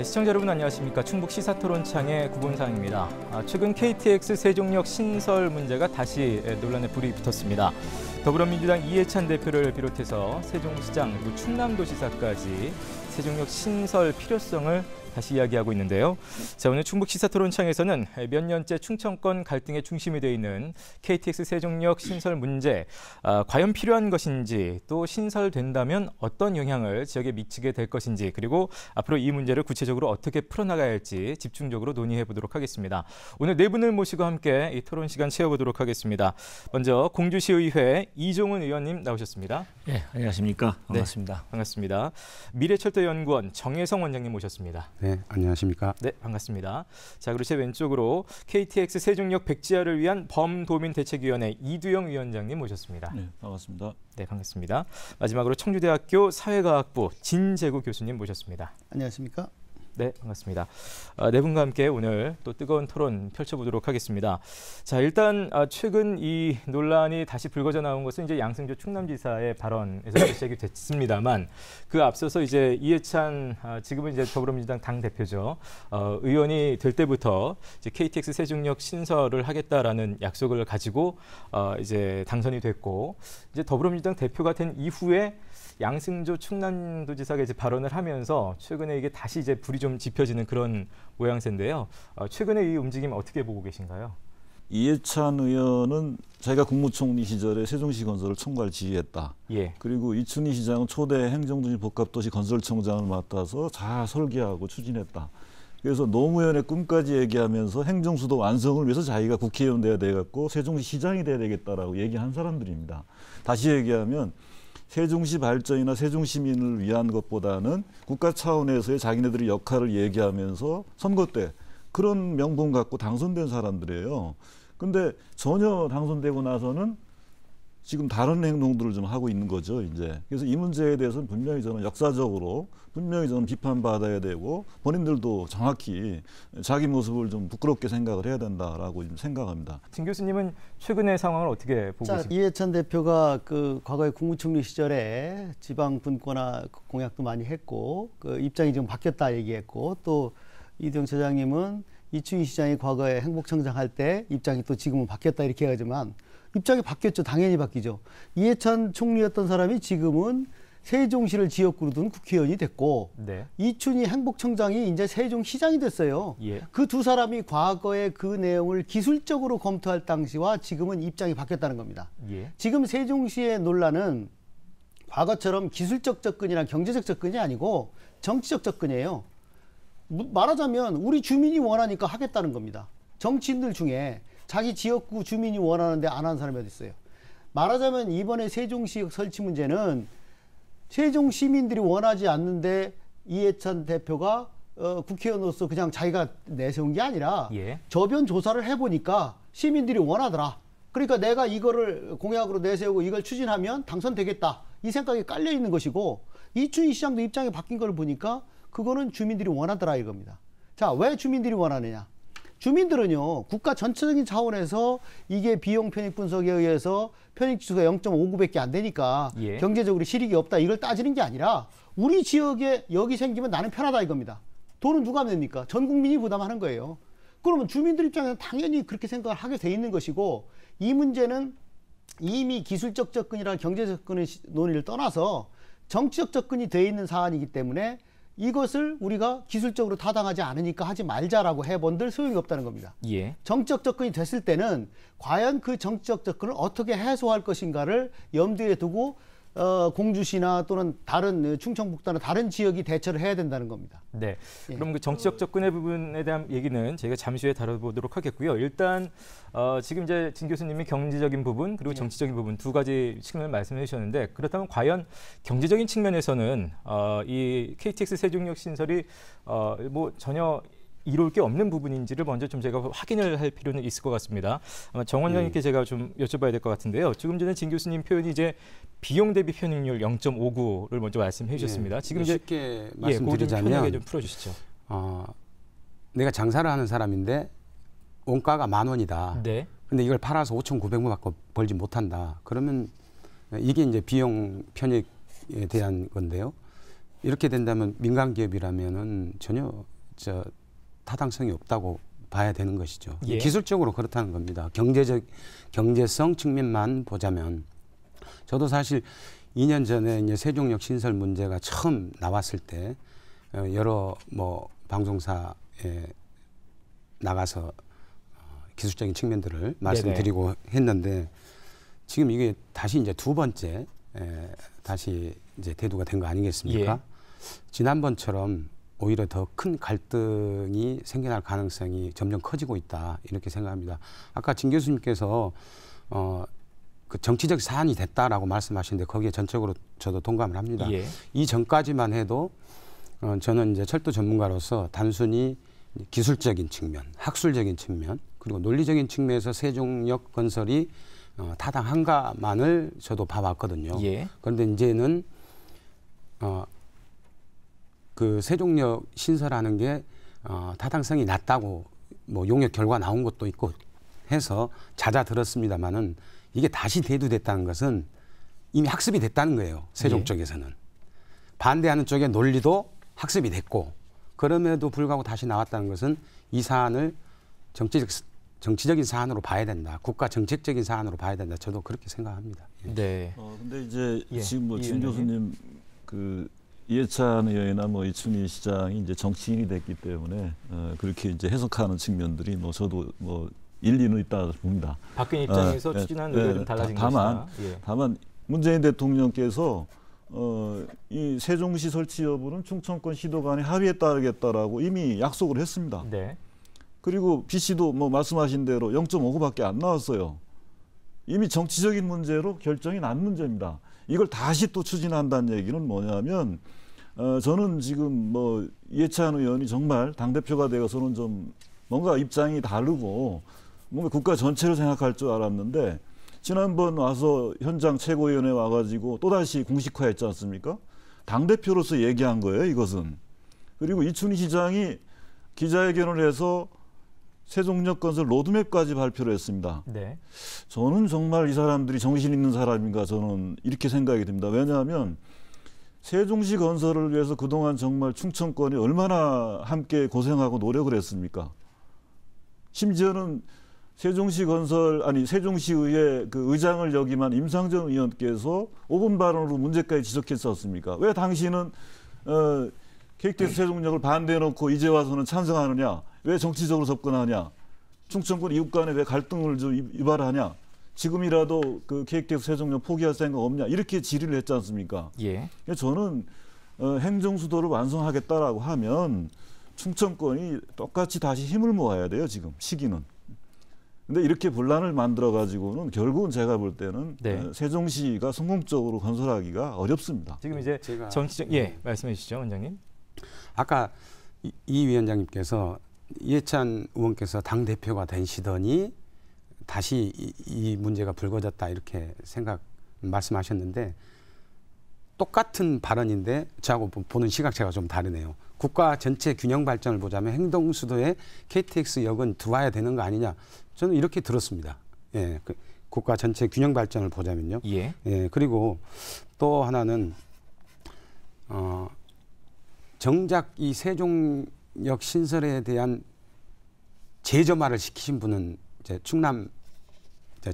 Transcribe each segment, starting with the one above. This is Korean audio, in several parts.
네, 시청자 여러분 안녕하십니까. 충북 시사토론창의 구본상입니다. 아, 최근 KTX 세종역 신설 문제가 다시 예, 논란에 불이 붙었습니다. 더불어민주당 이해찬 대표를 비롯해서 세종시장 그리고 충남도지사까지 세종역 신설 필요성을 다시 이야기하고 있는데요. 자, 오늘 충북 시사 토론창에서는 몇 년째 충청권 갈등의 중심이 되어 있는 KTX 세종역 신설 문제, 아, 과연 필요한 것인지, 또 신설된다면 어떤 영향을 지역에 미치게 될 것인지, 그리고 앞으로 이 문제를 구체적으로 어떻게 풀어나가야 할지 집중적으로 논의해 보도록 하겠습니다. 오늘 네 분을 모시고 함께 이 토론 시간 채워보도록 하겠습니다. 먼저 공주시의회 이종훈 의원님 나오셨습니다. 예, 네, 안녕하십니까. 반갑습니다. 네, 반갑습니다. 미래철도연구원 정혜성 원장님 모셨습니다. 네, 안녕하십니까? 네, 반갑습니다. 자, 그리고 제 왼쪽으로 KTX 세종역 백지화를 위한 범도민 대책위원회 이두영 위원장님 모셨습니다. 네, 반갑습니다. 네, 반갑습니다. 마지막으로 청주대학교 사회과학부 진재구 교수님 모셨습니다. 안녕하십니까? 네, 반갑습니다. 아, 네 분과 함께 오늘 또 뜨거운 토론 펼쳐보도록 하겠습니다. 자, 일단 아, 최근 이 논란이 다시 불거져 나온 것은 이제 양승조 충남지사의 발언에서 시작이 됐습니다만 그 앞서서 이제 이해찬 아, 지금은 이제 더불어민주당 당 대표죠 어, 의원이 될 때부터 이제 KTX 세종역 신설을 하겠다라는 약속을 가지고 어, 이제 당선이 됐고 이제 더불어민주당 대표가 된 이후에 양승조 충남도지사가 이제 발언을 하면서 최근에 이게 다시 이제 불이 좀좀 짚여지는 그런 모양새인데요. 어, 최근에 이 움직임 어떻게 보고 계신가요? 이해찬 의원은 자기가 국무총리 시절에 세종시 건설을 총괄 지휘했다. 예. 그리고 이춘희 시장은 초대 행정도시 복합도시 건설청장을 맡아서 잘 설계하고 추진했다. 그래서 노무현의 꿈까지 얘기하면서 행정수도 완성을 위해서 자기가 국회의원 돼야 돼갖고 세종시 시장이 돼야 되겠다라고 얘기한 사람들입니다. 다시 얘기하면 세종시 발전이나 세종 시민을 위한 것보다는 국가 차원에서의 자기네들의 역할을 얘기하면서 선거 때 그런 명분 갖고 당선된 사람들이에요. 근데 전혀 당선되고 나서는 지금 다른 행동들을 좀 하고 있는 거죠, 이제. 그래서 이 문제에 대해서는 분명히 저는 역사적으로 분명히 저는 비판받아야 되고 본인들도 정확히 자기 모습을 좀 부끄럽게 생각을 해야 된다라고 지 생각합니다. 진 교수님은 최근의 상황을 어떻게 보고 계십니까? 이해찬 대표가 그 과거에 국무총리 시절에 지방 분권화 공약도 많이 했고 그 입장이 좀 바뀌었다 얘기했고 또 이동 처장님은 이충희 시장이 과거에 행복청장 할때 입장이 또 지금은 바뀌었다 이렇게 하지만 입장이 바뀌었죠. 당연히 바뀌죠. 이해찬 총리였던 사람이 지금은 세종시를 지역구로 둔 국회의원이 됐고 네. 이춘희 행복청장이 이제 세종시장이 됐어요. 예. 그두 사람이 과거의 그 내용을 기술적으로 검토할 당시와 지금은 입장이 바뀌었다는 겁니다. 예. 지금 세종시의 논란은 과거처럼 기술적 접근이나 경제적 접근이 아니고 정치적 접근이에요. 말하자면 우리 주민이 원하니까 하겠다는 겁니다. 정치인들 중에 자기 지역구 주민이 원하는데 안 하는 사람이 어디 있어요? 말하자면 이번에 세종시 설치 문제는 세종 시민들이 원하지 않는데 이해찬 대표가 어, 국회의원으로서 그냥 자기가 내세운 게 아니라 예. 저변 조사를 해보니까 시민들이 원하더라. 그러니까 내가 이거를 공약으로 내세우고 이걸 추진하면 당선되겠다. 이 생각이 깔려 있는 것이고 이춘희 시장도 입장이 바뀐 걸 보니까 그거는 주민들이 원하더라 이겁니다. 자, 왜 주민들이 원하느냐? 주민들은요 국가 전체적인 차원에서 이게 비용 편익 분석에 의해서 편익 지수가 0.59밖에 안 되니까 예. 경제적으로 실익이 없다 이걸 따지는 게 아니라 우리 지역에 여기 생기면 나는 편하다 이겁니다. 돈은 누가 냅니까? 전 국민이 부담하는 거예요. 그러면 주민들 입장에서는 당연히 그렇게 생각을 하게 돼 있는 것이고 이 문제는 이미 기술적 접근이나 경제적 접근의 논의를 떠나서 정치적 접근이 돼 있는 사안이기 때문에 이것을 우리가 기술적으로 타당하지 않으니까 하지 말자라고 해본들 소용이 없다는 겁니다. 예. 정적 접근이 됐을 때는 과연 그 정적 접근을 어떻게 해소할 것인가를 염두에 두고 어, 공주시나 또는 다른 어, 충청북도나 다른 지역이 대처를 해야 된다는 겁니다. 네. 예. 그럼 그 정치적 접근의 부분에 대한 얘기는 저희가 잠시 후에 다뤄보도록 하겠고요. 일단 어, 지금 이제 진 교수님이 경제적인 부분 그리고 예. 정치적인 부분 두 가지 측면을 말씀해 주셨는데 그렇다면 과연 경제적인 측면에서는 어, 이 KTX 세종역 신설이 어, 뭐 전혀 이룰 게 없는 부분인지를 먼저 좀 제가 확인을 할 필요는 있을 것 같습니다. 아마 정 원장님께 예. 네. 제가 좀 여쭤봐야 될 것 같은데요. 조금 전에 진 교수님 표현이 이제 비용 대비 편익률 0.59를 먼저 말씀해 예. 주셨습니다. 네. 지금 이제 쉽게 예, 말씀드리자면 예, 좀 풀어주시죠. 어, 내가 장사를 하는 사람인데 원가가 만 원이다. 네. 근데 이걸 팔아서 5,900원밖에 벌지 못한다. 그러면 이게 이제 비용 편익에 대한 건데요. 이렇게 된다면 민간 기업이라면은 전혀 저 타당성이 없다고 봐야 되는 것이죠. 예. 기술적으로 그렇다는 겁니다. 경제적 경제성 측면만 보자면 저도 사실 2년 전에 이제 세종역 신설 문제가 처음 나왔을 때 어, 여러 뭐 방송사에 나가서 어, 기술적인 측면들을 말씀드리고 네네. 했는데 지금 이게 다시 이제 두 번째 다시 이제 대두가 된 거 아니겠습니까? 예. 지난번처럼 오히려 더 큰 갈등이 생겨날 가능성이 점점 커지고 있다 이렇게 생각합니다. 아까 진 교수님께서 어, 그 정치적 사안이 됐다라고 말씀하시는데 거기에 전적으로 저도 동감을 합니다. 예. 이 전까지만 해도 어, 저는 이제 철도 전문가로서 단순히 기술적인 측면, 학술적인 측면, 그리고 논리적인 측면에서 세종역 건설이 어, 타당한가만을 저도 봐왔거든요. 예. 그런데 이제는 어, 그 세종역 신설하는 게 어, 타당성이 낮다고 뭐 용역 결과 나온 것도 있고 해서 잦아 들었습니다만은 이게 다시 대두됐다는 것은 이미 학습이 됐다는 거예요. 세종 예. 쪽에서는 반대하는 쪽의 논리도 학습이 됐고 그럼에도 불구하고 다시 나왔다는 것은 이 사안을 정치적 정치적인 사안으로 봐야 된다. 국가 정책적인 사안으로 봐야 된다. 저도 그렇게 생각합니다. 예. 네. 어, 근데 이제 예. 지금 뭐진 예. 네. 교수님 그 이해찬 의원이나 뭐이춘희 시장이 이제 정치인이 됐기 때문에 어, 그렇게 이제 해석하는 측면들이 뭐 저도 뭐 일리는 있다 봅니다. 박근혜 아, 입장에서 어, 추진하는 의견이 예, 달라진 다, 다만, 예. 다만 문재인 대통령께서 어, 이 세종시 설치 여부는 충청권 시도 간의 합의에 따르겠다라고 이미 약속을 했습니다. 네. 그리고 BC도 뭐 말씀하신 대로 0.5구밖에 안 나왔어요. 이미 정치적인 문제로 결정이 난 문제입니다. 이걸 다시 또 추진한다는 얘기는 뭐냐면 어, 저는 지금 뭐예찬 의원이 정말 당 대표가 되어서는 좀 뭔가 입장이 다르고 뭔가 국가 전체를 생각할 줄 알았는데 지난번 와서 현장 최고위원회 와가지고 또 다시 공식화했지 않습니까? 당 대표로서 얘기한 거예요 이것은. 그리고 이춘희 시장이 기자회견을 해서 세종역 건설 로드맵까지 발표를 했습니다. 네. 저는 정말 이 사람들이 정신 있는 사람인가 저는 이렇게 생각이 듭니다. 왜냐하면 세종시 건설을 위해서 그동안 정말 충청권이 얼마나 함께 고생하고 노력을 했습니까? 심지어는 세종시 건설 아니 세종시의회 그 의장을 역임한 임상정 의원께서 5분 발언으로 문제까지 지적했지 습니까왜 당신은 어, KTX 세종역을 반대해놓고 이제 와서는 찬성하느냐? 왜 정치적으로 접근하냐? 충청권 이웃 간에 왜 갈등을 좀 유발하냐? 지금이라도 그 계획대로 세종역 포기할 생각 없냐 이렇게 질의를 했지 않습니까? 예. 그러니까 저는 어, 행정 수도를 완성하겠다라고 하면 충청권이 똑같이 다시 힘을 모아야 돼요 지금 시기는. 근데 이렇게 분란을 만들어 가지고는 결국은 제가 볼 때는 네. 어, 세종시가 성공적으로 건설하기가 어렵습니다. 지금 이제 제가 정치적 네. 예 말씀해 주시죠 원장님. 아까 이, 이 위원장님께서 이해찬 의원께서 당 대표가 된 시더니 다시 이, 이 문제가 불거졌다 이렇게 생각 말씀하셨는데 똑같은 발언인데 저하고 보는 시각체가 좀 다르네요. 국가 전체 균형 발전을 보자면 행동 수도에 KTX 역은 들어와야 되는 거 아니냐? 저는 이렇게 들었습니다. 예, 그 국가 전체 균형 발전을 보자면요. 예. 예. 그리고 또 하나는 어 정작 이 세종역 신설에 대한 제점화를 시키신 분은 이제 충남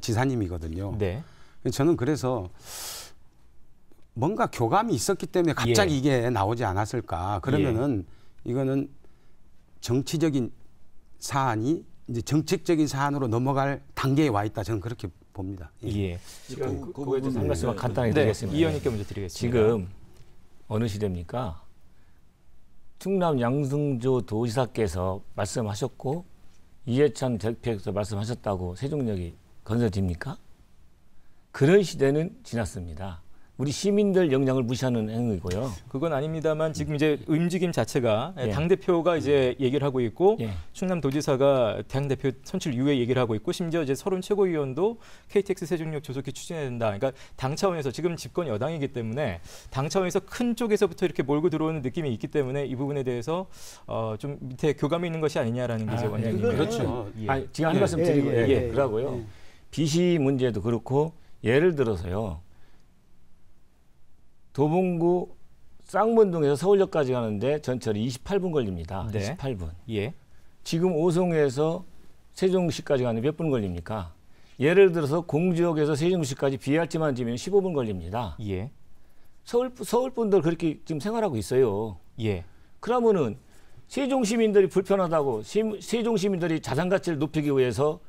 지사님이거든요. 네. 저는 그래서 뭔가 교감이 있었기 때문에 갑자기 예. 이게 나오지 않았을까. 그러면은 예. 이거는 정치적인 사안이 이제 정책적인 사안으로 넘어갈 단계에 와 있다. 저는 그렇게 봅니다. 예. 예. 그, 그 거에 대해서 한말씀 간단하게 네. 드리겠습니다. 네. 이의님께 먼저 드리겠습니다. 지금 어느 시대입니까? 충남 양승조 도지사께서 말씀하셨고 이해찬 대표께서 말씀하셨다고 세종역이 건설집니까? 그런 시대는 지났습니다. 우리 시민들 영향을 무시하는 행위고요. 그건 아닙니다만 지금 이제 움직임 자체가 예. 당 대표가 이제 예. 얘기를 하고 있고 예. 충남 도지사가 당 대표 선출 이후에 얘기를 하고 있고 심지어 이제 서른 최고위원도 KTX 세종역 조속히 추진해야 된다. 그러니까 당 차원에서 지금 집권 여당이기 때문에 당 차원에서 큰 쪽에서부터 이렇게 몰고 들어오는 느낌이 있기 때문에 이 부분에 대해서 어, 좀 밑에 교감이 있는 것이 아니냐라는 게 이제 아, 예. 원장님 그렇죠. 어, 예. 아, 지금 한 예. 말씀 드리고 예, 예, 예, 그러고요. 빚시 문제도 그렇고 예를 들어서요. 도봉구 쌍문동에서 서울역까지 가는데 전철이 28분 걸립니다. 네. 28분. 예. 지금 오송에서 세종시까지 가는 몇 분 걸립니까? 예를 들어서 공주역에서 세종시까지 비할지만 지면 15분 걸립니다. 예. 서울 서울 분들 그렇게 지금 생활하고 있어요. 예. 그러면은 세종 시민들이 불편하다고 시, 세종 시민들이 자산 가치를 높이기 위해서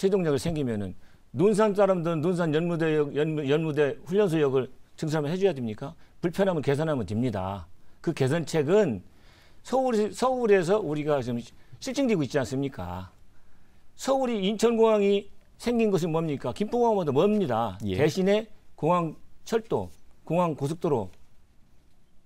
최종역이 생기면은 논산 사람들은 논산 연무대 역, 연무, 대 훈련소 역을 증설하면 해줘야 됩니까? 불편하면 계산하면 됩니다. 그 개선책은 서울, 서울에서 우리가 지금 실증되고 있지 않습니까? 서울이 인천공항이 생긴 것은 뭡니까? 김포공항보다 멉니다. 예. 대신에 공항 철도, 공항 고속도로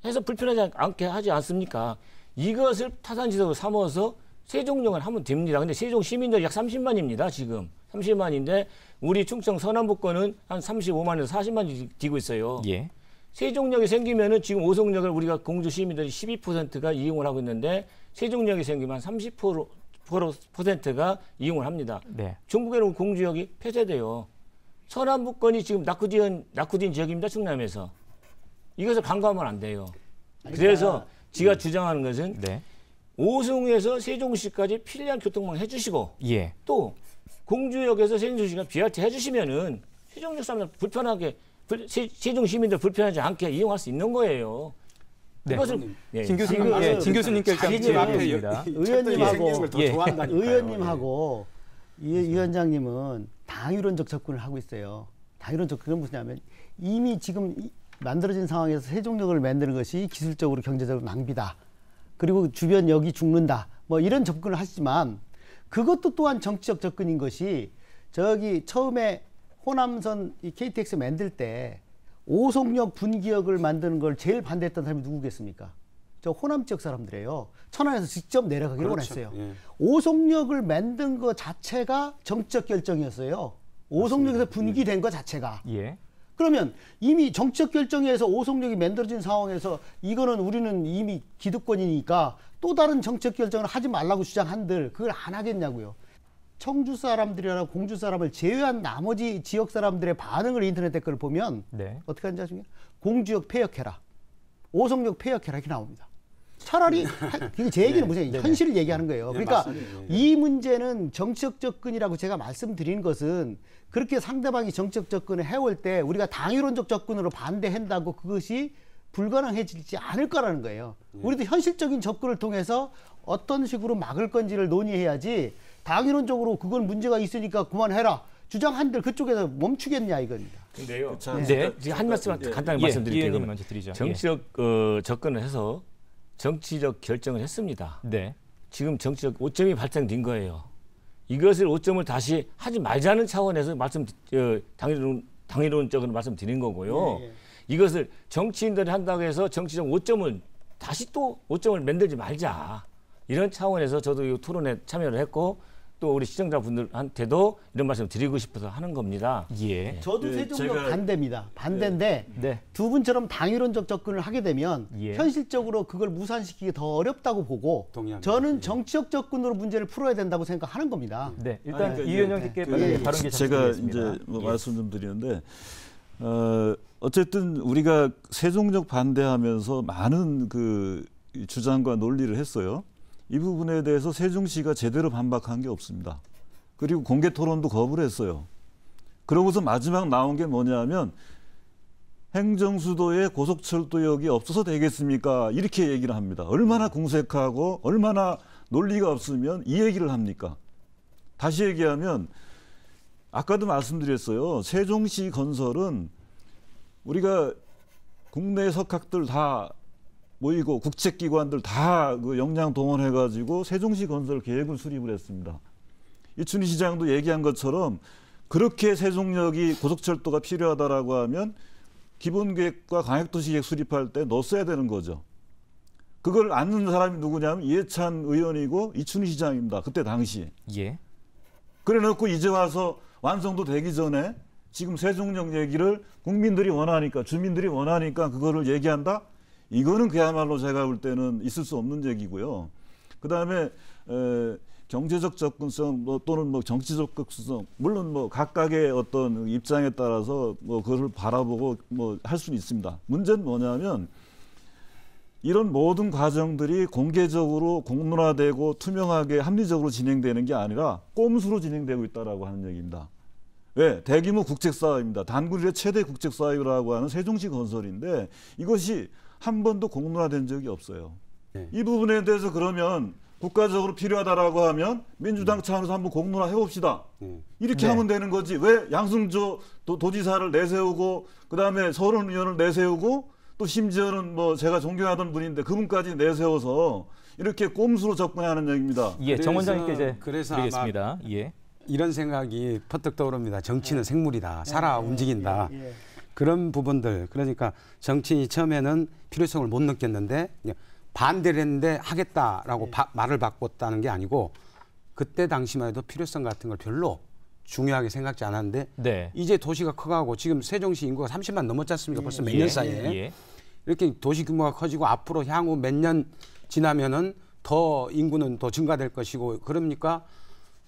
해서 불편하지 않게 하지 않습니까? 이것을 타산지석으로 삼아서 세종령을 하면 됩니다. 근데 세종 시민들 약 30만입니다. 지금 30만인데 우리 충청 서남북권은 한 35만에서 40만이 뛰고 있어요. 예. 세종령이 생기면은 지금 오송역을 우리가 공주 시민들이 12%가 이용을 하고 있는데 세종령이 생기면 30%가 이용을 합니다. 네. 중국에는 공주역이 폐쇄돼요. 서남북권이 지금 낙후된 낙후된 지역입니다. 충남에서 이것을 간과하면 안 돼요. 그래서 지가 음. 주장하는 것은 네. 오송에서 세종시까지 필리한 교통망 해주시고 예. 또 공주역에서 세종시가 BRT 해주시면은 세종역 사람들 불편하게 불, 세, 세종 시민들 불편하지 않게 이용할 수 있는 거예요. 네. 그것을 네. 예, 진 교수님, 예, 아, 진 교수님께서 예, 앞에 의원님하고 예. 예. 의원님하고 이 예. 위원장님은 당위론적 접근을 하고 있어요. 당위론적 그건 무슨냐면 이미 지금 만들어진 상황에서 세종역을 만드는 것이 기술적으로 경제적으로 낭비다. 그리고 주변 여기 죽는다. 뭐 이런 접근을 하시지만 그것도 또한 정치적 접근인 것이 저기 처음에 호남선 이 KTX 만들 때 오송역 분기역을 만드는 걸 제일 반대했던 사람이 누구겠습니까? 저 호남 지역 사람들이에요. 천안에서 직접 내려가기로 그렇죠. 했어요 예. 오송역을 만든 것 자체가 정적 결정이었어요. 오송역에서 분기된 것 자체가. 예. 그러면 이미 정치적 결정에서 오성력이 만들어진 상황에서 이거는 우리는 이미 기득권이니까 또 다른 정책 결정을 하지 말라고 주장한들 그걸 안 하겠냐고요. 청주 사람들이나 공주 사람을 제외한 나머지 지역 사람들의 반응을 인터넷 댓글을 보면 네. 어떻게 하는지 아십니까? 공주역 폐역해라. 오성역 폐역해라 이렇게 나옵니다. 차라리 네. 이게 제 얘기는 무슨 네. 네, 네, 현실을 얘기하는 거예요. 그러니까 이 문제는 정치적 접근이라고 제가 말씀드린 것은 그렇게 상대방이 정치적 접근을 해올 때 우리가 당위론적 접근으로 반대한다고 그것이 불가능해지지 않을 거라는 거예요. 우리도 현실적인 접근을 통해서 어떤 식으로 막을 건지를 논의해야지 당위론적으로 그건 문제가 있으니까 그만해라. 주장한들 그쪽에서 멈추겠냐 이겁니다. 근데요. 네. 네. 한 말씀 예. 간단히 예, 말씀드릴게요. 예, 먼 정치적 예. 어, 접근을 해서 정치적 결정을 했습니다. 네. 지금 정치적 오점이 발생된 거예요. 이것을 오점을 다시 하지 말자는 차원에서 말씀 어, 당일론 당론적으로 말씀드린 거고요. 예, 예. 이것을 정치인들이 한다고 해서 정치적 오점을 다시 또 오점을 만들지 말자. 이런 차원에서 저도 이 토론에 참여를 했고 또 우리 시청자분들한테도 이런 말씀 드리고 싶어서 하는 겁니다. 예. 예. 저도 그 예, 세종역 제가- 반대입니다. 반대인데 네. 네. 두 분처럼 당위론적 접근을 하게 되면 예. 현실적으로 그걸 무산시키기 더 어렵다고 보고 동의합니다. 저는 예. 정치적 접근으로 문제를 풀어야 된다고 생각하는 겁니다. 네, 일단 그이현영 그러니까 대표의 그 발언 기 제가 이제 뭐 말씀 좀 드리는데 어, 어쨌든 우리가 세종적 반대하면서 많은 그 주장과 논리를 했어요. 이 부분에 대해서 세종시가 제대로 반박한 게 없습니다. 그리고 공개 토론도 거부를 했어요. 그러고서 마지막 나온 게 뭐냐면 행정수도에 고속철도역이 없어서 되겠습니까? 이렇게 얘기를 합니다. 얼마나 공색하고 얼마나 논리가 없으면 이 얘기를 합니까? 다시 얘기하면 아까도 말씀드렸어요. 세종시 건설은 우리가 국내 석학들 다 모이고 국책기관들 다그 역량 동원해가지고 세종시 건설 계획을 수립을 했습니다. 이춘희 시장도 얘기한 것처럼 그렇게 세종역이 고속철도가 필요하다라고 하면 기본계획과 강역도시계획 수립할 때 넣었어야 되는 거죠. 그걸 안는 사람이 누구냐면 이해찬 의원이고 이춘희 시장입니다. 그때 당시. 예. 그래 놓고 이제 와서 완성도 되기 전에 지금 세종역 얘기를 국민들이 원하니까 주민들이 원하니까 그거를 얘기한다? 이거는 그야말로 제가 볼 때는 있을 수 없는 얘기고요. 그 다음에 경제적 접근성 뭐 또는 뭐 정치적 접근성 물론 뭐 각각의 어떤 입장에 따라서 뭐그을 바라보고 뭐 할 수는 있습니다. 문제는 뭐냐면 이런 모든 과정들이 공개적으로 공론화되고 투명하게 합리적으로 진행되는 게 아니라 꼼수로 진행되고 있다라고 하는 얘기입니다. 왜? 대규모 국책사업입니다. 단군 의 최대 국책사업이라고 하는 세종시 건설인데 이것이 한 번도 공론화된 적이 없어요. 네. 이 부분에 대해서 그러면 국가적으로 필요하다라고 하면 민주당 네. 차원에서 한번 공론화 해봅시다. 네. 이렇게 네. 하면 되는 거지. 왜 양승조 도, 지사를 내세우고 그다음에 서른 의원을 내세우고 또 심지어는 뭐 제가 존경하던 분인데 그분까지 내세워서 이렇게 꼼수로 접근하는 얘기입니다. 예, 정 원장님께 이제 그래서 드리겠습니다. 예. 이런 생각이 퍼뜩 떠오릅니다. 정치는 네. 생물이다. 살아 움직인다. 예, 예. 그런 부분들 그러니까 정치인이 처음에는 필요성을 못 느꼈는데 반대를 했는데 하겠다라고 네. 바, 말을 바꿨다는 게 아니고 그때 당시만 해도 필요성 같은 걸 별로 중요하게 생각지 않았는데 네. 이제 도시가 커가고 지금 세종시 인구가 30만 넘었지 않습니까? 벌써 몇년 예, 사이에 예, 예. 이렇게 도시 규모가 커지고 앞으로 향후 몇 년 지나면은 더 인구는 더 증가될 것이고 그러니까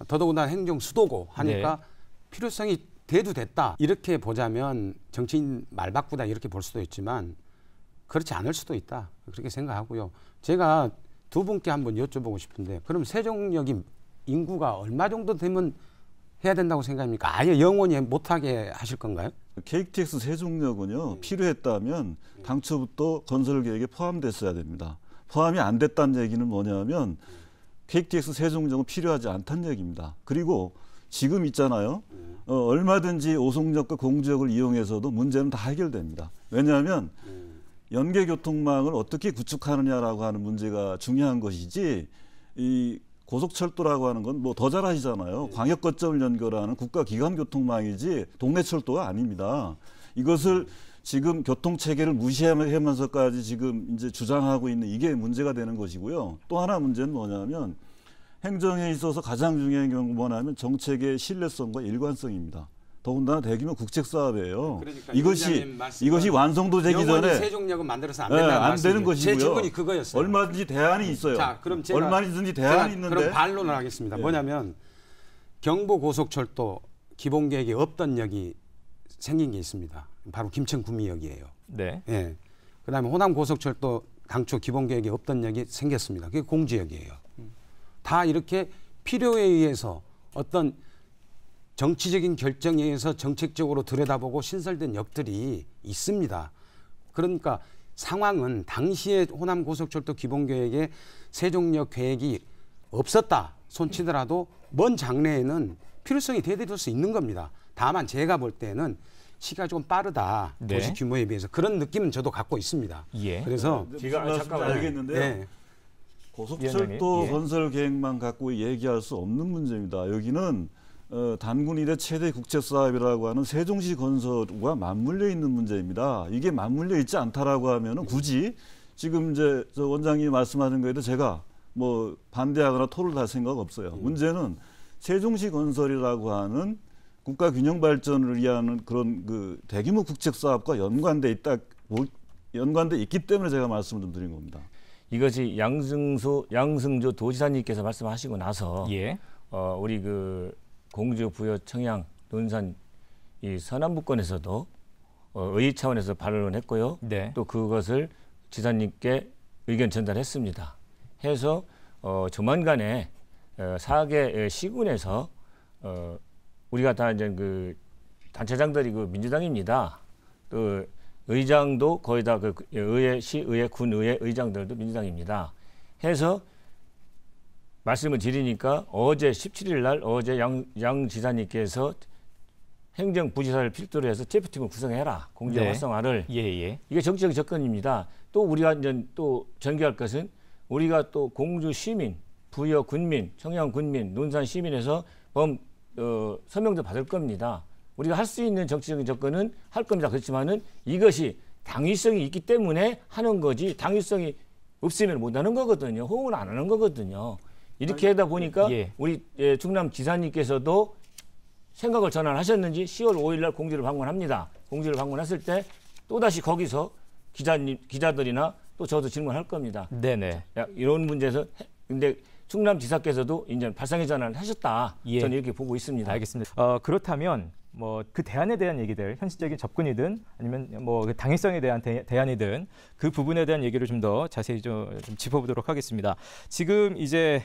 더더군다나 행정 수도고 하니까 네. 필요성이 돼도 됐다 이렇게 보자면 정치인 말 바꾸다 이렇게 볼 수도 있지만 그렇지 않을 수도 있다 그렇게 생각하고요. 제가 두 분께 한번 여쭤보고 싶은데 그럼 세종역이 인구가 얼마 정도 되면 해야 된다고 생각합니까? 아예 영원히 못하게 하실 건가요? KTX 세종역은요 음. 필요했다면 네. 당초부터 건설 계획에 포함됐어야 됩니다. 포함이 안 됐다는 얘기는 뭐냐면 네. KTX 세종역은 필요하지 않다는 얘기입니다. 그리고 지금 있잖아요. 네. 어, 얼마든지 오송역과 공주역을 이용해서도 문제는 다 해결됩니다. 왜냐하면 네. 연계 교통망을 어떻게 구축하느냐라고 하는 문제가 중요한 것이지 이 고속철도라고 하는 건 뭐 더 잘 아시잖아요. 네. 광역 거점을 연결하는 국가 기관 교통망이지 동네 철도가 아닙니다. 이것을 지금 교통 체계를 무시하면서까지 지금 이제 주장하고 있는 이게 문제가 되는 것이고요. 또 하나 문제는 뭐냐면 행정에 있어서 가장 중요한 경우가 뭐냐면 정책의 신뢰성과 일관성입니다. 더군다나 대규모 국책 사업이에요. 그러니까 이것이 이것이 완성도 되기 전에 세종역은 만들어서 안, 네, 안 되는 것이고요. 제 질문이 그거였어요. 얼마든지 대안이 있어요. 자, 그럼 제가 얼마든지 대안이 있는데 그럼 반론을 하겠습니다. 네. 뭐냐면 경부 고속철도 기본 계획이 없던 역이 생긴 게 있습니다. 바로 김천 구미역이에요. 네. 예. 네. 그다음에 호남 고속철도 당초 기본 계획이 없던 역이 생겼습니다. 그게 공주역이에요 다 이렇게 필요에 의해서 어떤 정치적인 결정에 의해서 정책적으로 들여다보고 신설된 역들이 있습니다. 그러니까 상황은 당시에 호남 고속철도 기본 계획에 세종역 계획이 없었다 손치더라도 먼 장래에는 필요성이 대두될 수 있는 겁니다. 다만 제가 볼 때는 시가 조금 빠르다 네. 도시 규모에 비해서 그런 느낌은 저도 갖고 있습니다. 예. 그래서 제가 아, 잠깐 알겠는데요. 네. 고속철도 예. 건설 계획만 갖고 얘기할 수 없는 문제입니다. 여기는 어, 단군 이래 최대 국제 사업이라고 하는 세종시 건설과 맞물려 있는 문제입니다. 이게 맞물려 있지 않다라고 하면 굳이 지금 이제 저 원장님이 말씀하는 거에도 제가 뭐 반대하거나 토를 달 생각 없어요. 음. 문제는 세종시 건설이라고 하는 국가 균형 발전을 위한 그런 그 대규모 국책 사업과 연관돼 있다 연관돼 있기 때문에 제가 말씀을 좀 드린 겁니다. 이것이 양승수 양승조 도지사님께서 말씀하시고 나서 예. 어, 우리 그 공주 부여 청양 논산 이 서남부권에서도 어, 의의 차원에서 발언했고요. 을 네. 또 그것을 지사님께 의견 전달했습니다. 해서 어, 조만간에 어, 4개 시군에서 어, 우리가 다 이제 그 단체장들이 그 민주당입니다. 또 의장도 거의 다 그 의회, 시의회, 군의회 의장들도 민주당입니다. 해서 말씀을 드리니까 어제 17일 날 어제 양, 양 지사님께서 행정부지사를 필두로 해서 대표팀을 구성해라. 공정 네. 활성화를. 예, 예. 이게 정치적 접근입니다. 또 우리가 이제 또 전개할 것은 우리가 또 공주 시민, 부여 군민, 청양 군민, 논산 시민에서 범 어, 서명도 받을 겁니다. 우리가 할 수 있는 정치적인 접근은 할 겁니다. 그렇지만은 이것이 당위성이 있기 때문에 하는 거지 당위성이 없으면 못 하는 거거든요. 호응을 안 하는 거거든요. 이렇게 하다 보니까 예. 우리 예, 충남 지사님께서도 생각을 전환하셨는지 10월 5일 날공지를 방문합니다. 공지를 방문했을 때 또다시 거기서 기자님 기자들이나 또 저도 질문할 겁니다. 네네. 야, 이런 문제에서 근데 충남 지사께서도 이제 발상의 전환을 하셨다. 예. 저는 이렇게 보고 있습니다. 알겠습니다. 어, 그렇다면 뭐그 대안에 대한 얘기들 현실적인 접근이든 아니면 뭐 그 당위성에 대한 대, 대안이든 그 부분에 대한 얘기를 좀 더 자세히 좀, 좀, 짚어보도록 하겠습니다. 지금 이제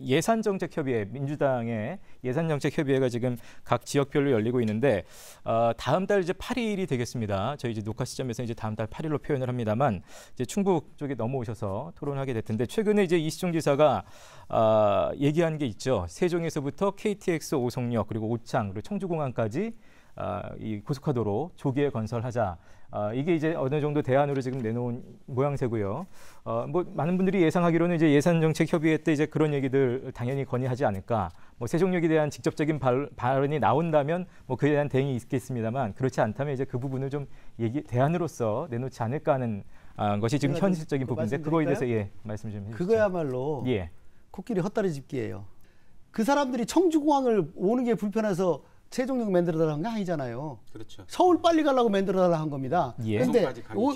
예산정책협의회 민주당의 예산정책협의회가 지금 각 지역별로 열리고 있는데 어, 다음 달 이제 8일이 되겠습니다. 저희 이제 녹화 시점에서 이제 다음 달 8일로 표현을 합니다만 이제 충북 쪽에 넘어오셔서 토론하게 될 텐데 최근에 이제 이시종 지사가 어, 얘기한 게 있죠. 세종에서부터 KTX 오송역 그리고 오창 그리고 청주공항 지역까지 아, 이 고속화도로 조기에 건설하자. 아, 이게 이제 어느 정도 대안으로 지금 내놓은 모양새고요. 어, 뭐 많은 분들이 예상하기로는 이제 예산 정책 협의회 때 이제 그런 얘기들 당연히 건의하지 않을까. 뭐 세종역에 대한 직접적인 발, 언이 나온다면 뭐 그에 대한 대응이 있겠습니다만 그렇지 않다면 이제 그 부분을 좀 얘기 대안으로서 내놓지 않을까 하는 아, 것이 지금 현실적인 부분인데 그거에 대해서 예 말씀 좀 해주세요. 그거야말로 예. 코끼리 헛다리 짚기예요. 그 사람들이 청주공항을 오는 게 불편해서 세종역 만들어달라 는게 아니잖아요. 그렇죠. 서울 빨리 가려고 만들어달라 는 겁니다. 그런데 예.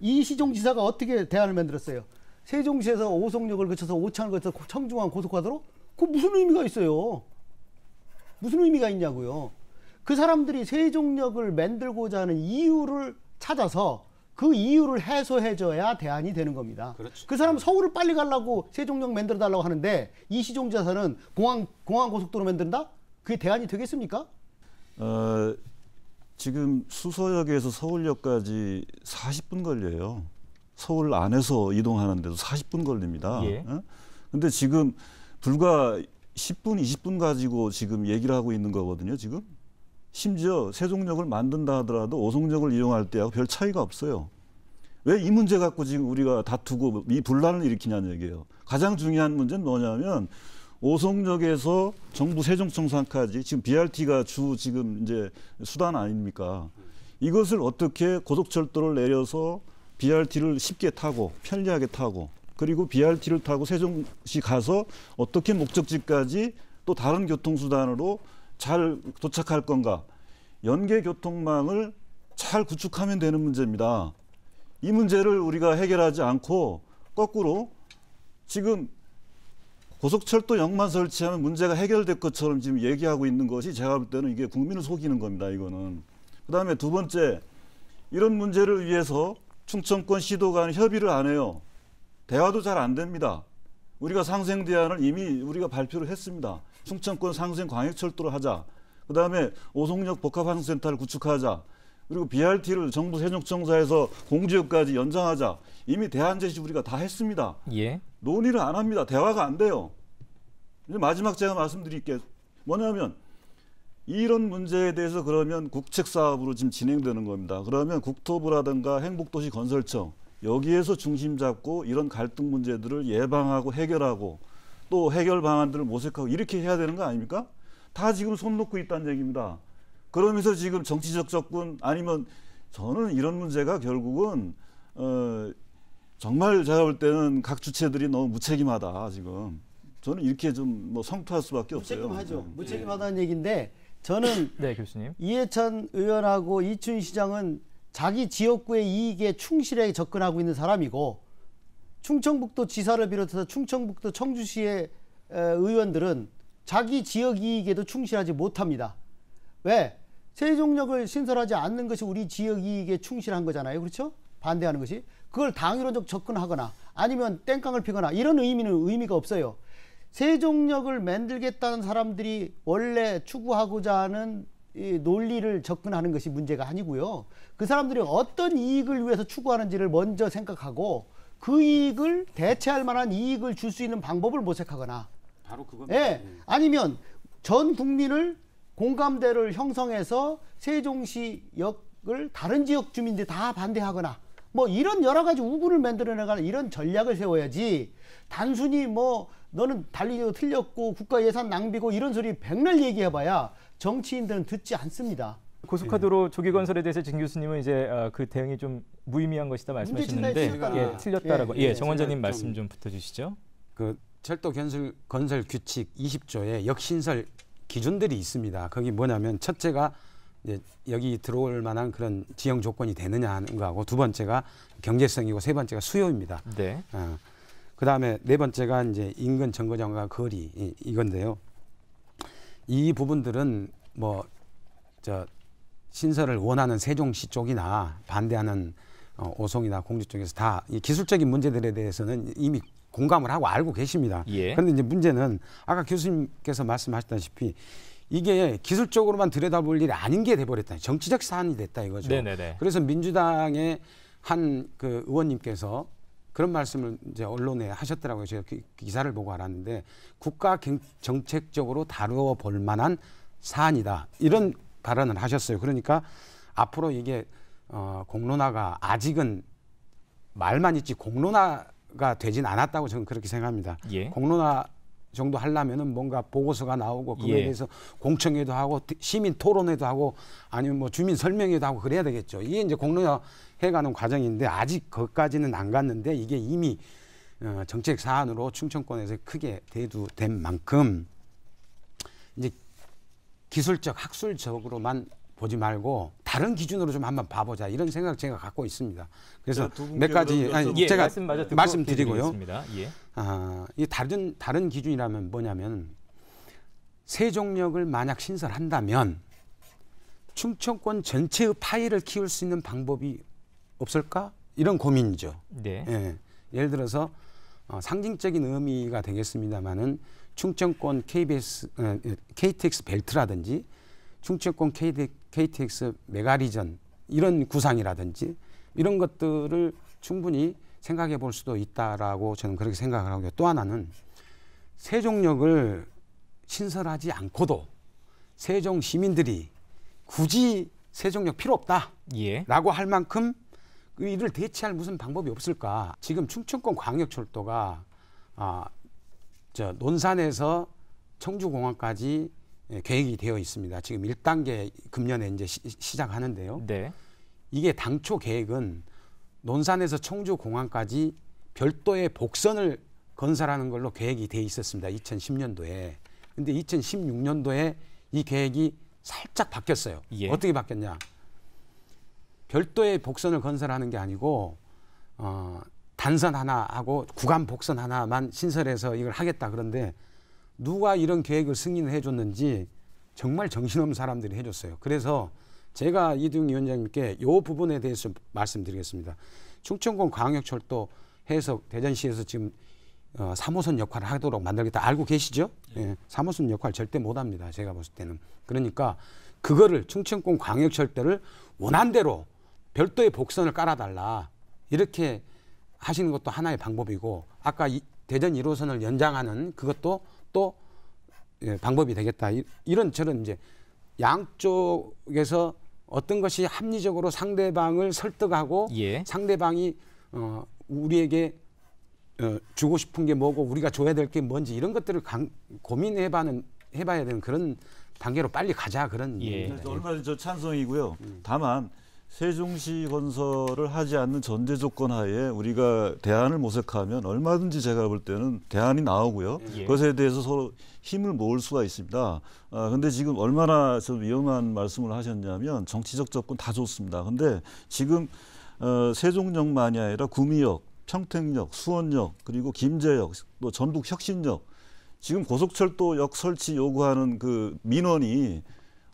이시종 지사가 어떻게 대안을 만들었어요? 세종시에서 오송역을 거쳐서 오창을 거쳐서 청중항 고속화도로? 그 무슨 의미가 있어요? 무슨 의미가 있냐고요. 그 사람들이 세종역을 만들고자 하는 이유를 찾아서 그 이유를 해소해줘야 대안이 되는 겁니다. 그렇죠. 그 사람 서울을 빨리 가려고 세종역 만들어달라고 하는데 이시종 지사는 공항 공항 고속도로 만든다? 그게 대안이 되겠습니까? 어, 지금 수서역에서 서울역까지 40분 걸려요. 서울 안에서 이동하는데도 40분 걸립니다. 예. 어? 지금 불과 10분, 20분 가지고 지금 얘기를 하고 있는 거거든요, 지금. 심지어 세종역을 만든다 하더라도 오송역을 이용할 때하고 별 차이가 없어요. 왜 이 문제 갖고 지금 우리가 다투고 이 분란을 일으키냐는 얘기예요. 가장 중요한 문제는 뭐냐면 오송역에서 정부 세종청산까지 지금 BRT가 주 지금 이제 수단 아닙니까? 이것을 어떻게 고속철도를 내려서 BRT를 쉽게 타고 편리하게 타고 그리고 BRT를 타고 세종시 가서 어떻게 목적지까지 또 다른 교통수단으로 잘 도착할 건가? 연계 교통망을 잘 구축하면 되는 문제입니다. 이 문제를 우리가 해결하지 않고 거꾸로 지금 고속철도 역만 설치하면 문제가 해결될 것처럼 지금 얘기하고 있는 것이 제가 볼 때는 이게 국민을 속이는 겁니다. 이거는. 그다음에 두 번째 이런 문제를 위해서 충청권 시도 간 협의를 안 해요. 대화도 잘 안 됩니다. 우리가 상생 대안을 이미 우리가 발표를 했습니다. 충청권 상생 광역철도를 하자. 그다음에 오송역 복합항센터를 환 구축하자. 그리고 BRT를 정부 세종청사에서 공지역까지 연장하자. 이미 대안 제시 우리가 다 했습니다. 예. 논의를 안 합니다. 대화가 안 돼요. 이제 마지막 제가 말씀드릴게 뭐냐면 이런 문제에 대해서 그러면 국책 사업으로 지금 진행되는 겁니다. 그러면 국토부라든가 행복도시건설청 여기에서 중심 잡고 이런 갈등 문제들을 예방하고 해결하고 또 해결 방안들을 모색하고 이렇게 해야 되는 거 아닙니까? 다 지금 손 놓고 있다는 얘기입니다. 그러면서 지금 정치적 접근 아니면 저는 이런 문제가 결국은 어, 정말 제가 볼 때는 각 주체들이 너무 무책임하다 지금 저는 이렇게 좀 뭐 성토할 수밖에 없어요. 무책임하죠. 네. 무책임하다는 얘기인데 저는 네 교수님 이해찬 의원하고 이춘 시장은 자기 지역구의 이익에 충실하게 접근하고 있는 사람이고 충청북도 지사를 비롯해서 충청북도 청주시의 의원들은 자기 지역 이익에도 충실하지 못합니다. 왜? 세종역을 신설하지 않는 것이 우리 지역 이익에 충실한 거잖아요. 그렇죠? 반대하는 것이. 그걸 당위론적 접근하거나 아니면 땡깡을 피거나 이런 의미는 의미가 없어요. 세종역을 만들겠다는 사람들이 원래 추구하고자 하는 이 논리를 접근하는 것이 문제가 아니고요. 그 사람들이 어떤 이익을 위해서 추구하는지를 먼저 생각하고 그 이익을 대체할 만한 이익을 줄 수 있는 방법을 모색하거나 바로 그건 예. 아니면 전 국민을 공감대를 형성해서 세종시역을 다른 지역 주민들이 다 반대하거나 뭐 이런 여러 가지 우군을 만들어내거나 이런 전략을 세워야지 단순히 뭐 너는 달리기도 틀렸고 국가 예산 낭비고 이런 소리 백날 얘기해봐야 정치인들은 듣지 않습니다. 고속화도로 예. 조기 건설에 대해서 진 교수님은 이제 어, 그 대응이 좀 무의미한 것이다 말씀하셨는데 틀렸다. 예, 틀렸다라고 예, 예, 예정 원장님 말씀 좀 붙여주시죠. 그 철도 건설 건설 규칙 20조에 역신설 기준들이 있습니다. 거기 뭐냐면 첫째가 여기 들어올 만한 그런 지형 조건이 되느냐 하는 거하고 두 번째가 경제성이고 세 번째가 수요입니다. 네. 어, 그 다음에 네 번째가 이제 인근 정거장과 거리 이, 이건데요. 이 부분들은 뭐저 신설을 원하는 세종시 쪽이나 반대하는 어, 오송이나 공주 쪽에서 다이 기술적인 문제들에 대해서는 이미 공감을 하고 알고 계십니다. 예. 그런데 이제 문제는 아까 교수님께서 말씀하셨다시피 이게 기술적으로만 들여다볼 일이 아닌 게 돼버렸다. 정치적 사안이 됐다 이거죠. 네네네. 그래서 민주당의 한그 의원님께서 그런 말씀을 이제 언론에 하셨더라고요. 제가 기사를 보고 알았는데 국가 정책적으로 다루어 볼 만한 사안이다. 이런 발언을 하셨어요. 그러니까 앞으로 이게 어, 공론화가 아직은 말만 있지 공론화 가 되진 않았다고 저는 그렇게 생각합니다. 예. 공론화 정도 하려면은 뭔가 보고서가 나오고 그거에 예. 대해서 공청회도 하고 시민 토론회도 하고 아니면 뭐 주민 설명회도 하고 그래야 되겠죠. 이게 이제 공론화 해가는 과정인데 아직 거까지는안 갔는데 이게 이미 어, 정책 사안으로 충청권에서 크게 대두된 만큼 이제 기술적 학술적으로만 보지 말고 다른 기준으로 좀 한번 봐보자 이런 생각 제가 갖고 있습니다. 그래서 몇 가지 아니, 예, 제가 말씀 드리고요 예. 아, 이 다른 다른 기준이라면 뭐냐면 세종역을 만약 신설한다면 충청권 전체의 파이를 키울 수 있는 방법이 없을까 이런 고민이죠. 네. 예. 예를 들어서 어, 상징적인 의미가 되겠습니다만은 충청권 KBS, KTX 어, 예, 벨트라든지 충청권 KTX, KTX 메가리전 이런 구상이라든지 이런 것들을 충분히 생각해 볼 수도 있다라고 저는 그렇게 생각을 하고요. 또 하나는 세종역을 신설하지 않고도 세종 시민들이 굳이 세종역 필요 없다라고 예. 할 만큼 이를 그 대체할 무슨 방법이 없을까? 지금 충청권 광역철도가 아, 저 논산에서 청주공항까지 예, 계획이 되어 있습니다. 지금 1단계 금년에 이제 시, 작하는데요 네. 이게 당초 계획은 논산에서 청주 공항까지 별도의 복선을 건설하는 걸로 계획이 돼 있었습니다. 2010년도에. 근데 2016년도에 이 계획이 살짝 바뀌었어요. 예. 어떻게 바뀌었냐? 별도의 복선을 건설하는 게 아니고 어, 단선 하나 하고 구간 복선 하나만 신설해서 이걸 하겠다 그런데 누가 이런 계획을 승인을 해줬는지 정말 정신없는 사람들이 해줬어요. 그래서 제가 이등 위원장님께 이 부분에 대해서 말씀드리겠습니다. 충청권 광역철도 해서 대전시에서 지금 어, 3호선 역할을 하도록 만들겠다. 알고 계시죠? 예. 예. 3호선 역할 절대 못 합니다. 제가 봤을 때는. 그러니까 그거를 충청권 광역철도를 원한대로 별도의 복선을 깔아달라. 이렇게 하시는 것도 하나의 방법이고 아까 이, 대전 1호선을 연장하는 그것도 또 예, 방법이 되겠다. 이런 저런 이제 양쪽에서 어떤 것이 합리적으로 상대방을 설득하고 예. 상대방이 어, 우리에게 어, 주고 싶은 게 뭐고 우리가 줘야 될 게 뭔지 이런 것들을 강, 고민해봐는 해봐야 되는 그런 단계로 빨리 가자 그런 예. 예. 얼마 전저 찬성이고요. 음. 다만 세종시 건설을 하지 않는 전제 조건 하에 우리가 대안을 모색하면 얼마든지 제가 볼 때는 대안이 나오고요. 예. 그것에 대해서 서로 힘을 모을 수가 있습니다. 아, 근데 지금 얼마나 좀 위험한 말씀을 하셨냐면 정치적 접근 다 좋습니다. 근데 지금 어, 세종역만이 아니라 구미역, 평택역, 수원역, 그리고 김제역, 또 전북 혁신역 지금 고속철도역 설치 요구하는 그 민원이